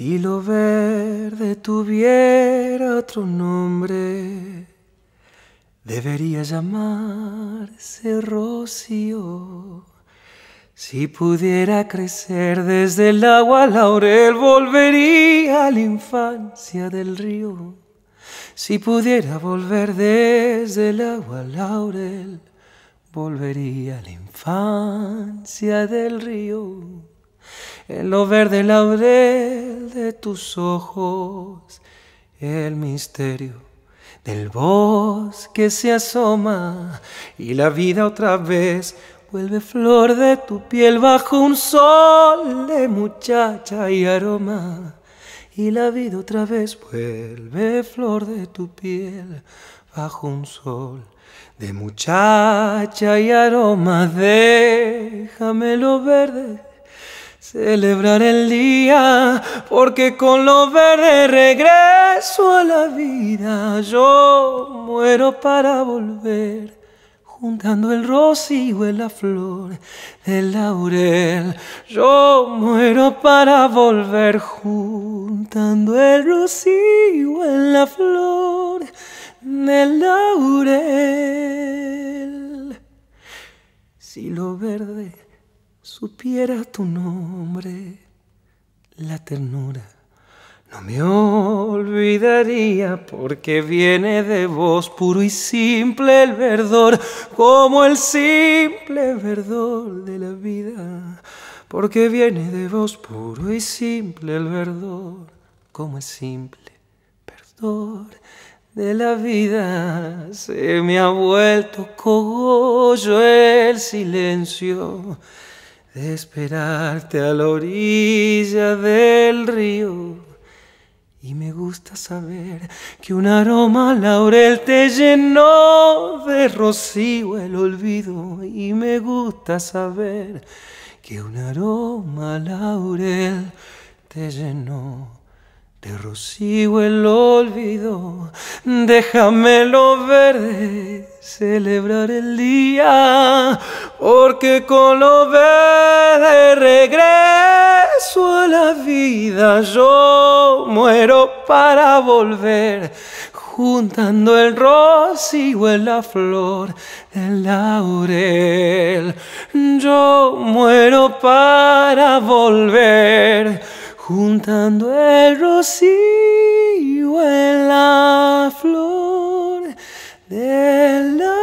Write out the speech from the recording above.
Si lo verde tuviera otro nombre, debería llamarse rocío. Si pudiera crecer desde el agua laurel, volvería a la infancia del río. Si pudiera volver desde el agua laurel, volvería a la infancia del río en lo verde laurel de tus ojos, el misterio del bosque se asoma y la vida otra vez vuelve flor de tu piel bajo un sol de muchacha y aroma. Y la vida otra vez vuelve flor de tu piel bajo un sol de muchacha y aroma. lo verde Celebrar el día, porque con lo verde regreso a la vida. Yo muero para volver, juntando el rocío en la flor del laurel. Yo muero para volver, juntando el rocío en la flor del laurel. Si lo verde supiera tu nombre, la ternura no me olvidaría porque viene de vos puro y simple el verdor, como el simple verdor de la vida, porque viene de vos puro y simple el verdor, como el simple verdor de la vida se me ha vuelto cogollo el silencio de esperarte a la orilla del río. Y me gusta saber que un aroma laurel te llenó de rocío el olvido. Y me gusta saber que un aroma laurel te llenó de rocío el olvido, déjamelo verde, celebrar el día, porque con lo verde regreso a la vida, yo muero para volver, juntando el rocío en la flor el laurel, yo muero para volver juntando el rocío en la flor de la